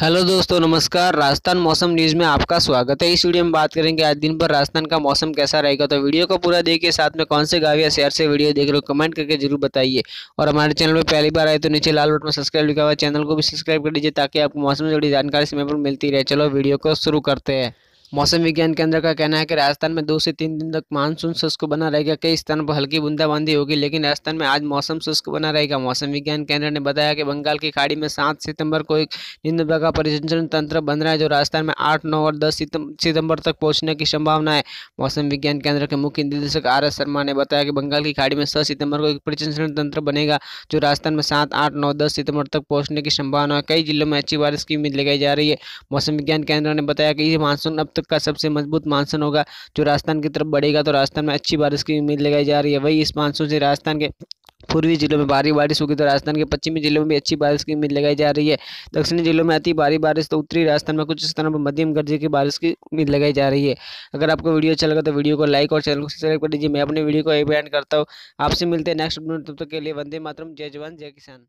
hello दोस्तों नमस्कार राजस्थान मौसम न्यूज़ में आपका स्वागत है इस वीडियो में बात करेंगे आज दिन भर राजस्थान का मौसम कैसा रहेगा तो वीडियो को पूरा देखिए साथ में कौन से गाँव या शहर से वीडियो देख रहे हो कमेंट करके जरूर बताइए और हमारे चैनल पर पहली बार आए तो नीचे लाल बटन में सब्सक्राइब लिखा हुआ चैनल को भी सब्सक्राइब कर लीजिए ताकि आपको मौसम से जुड़ी जानकारी समय पर मिलती रहे चलो वीडियो को शुरू करते हैं मौसम विज्ञान केंद्र का कहना है कि राजस्थान में दो से तीन दिन तक मानसून शुष्क बना रहेगा कई स्थानों पर हल्की बूंदाबांदी होगी लेकिन राजस्थान में आज मौसम शुष्क बना रहेगा मौसम विज्ञान केंद्र ने बताया कि बंगाल की खाड़ी में सात सितंबर को एक निम्न का परिसंचरण तंत्र बन रहा है जो राजस्थान में आठ नौ और दस सितंबर तक पहुंचने की संभावना है मौसम विज्ञान केंद्र के मुख्य निदेशक आर एस शर्मा ने बताया कि बंगाल की खाड़ी में छह सितंबर को एक परिसंचरण तंत्र बनेगा जो राजस्थान में सात आठ नौ दस सितंबर तक पहुंचने की संभावना है कई जिलों में अच्छी बारिश की उम्मीद लगाई जा रही है मौसम विज्ञान केंद्र ने बताया कि मानसून अब तक का सबसे मजबूत मानसून होगा जो राजस्थान की तरफ बढ़ेगा तो राजस्थान में अच्छी बारिश की उम्मीद लगाई जा रही है वही इस मानसून से राजस्थान के पूर्वी जिलों में भारी बारिश होगी तो राजस्थान के पश्चिमी जिलों में भी अच्छी बारिश की उम्मीद लगाई जा रही है दक्षिणी जिलों में अति भारी बारिश तो उत्तरी राजस्थान में कुछ स्थानों पर मध्यम गर्जे की बारिश की उम्मीद लगाई जा रही है अगर आपको वीडियो अच्छा लगा तो वीडियो को लाइक और चैनल को सब्सक्राइब कर दीजिए मैं अपने वीडियो को एड करता हूँ आपसे मिलते हैं नेक्स्ट तब तक के लिए वंदे मातरम जय जवान जय किसान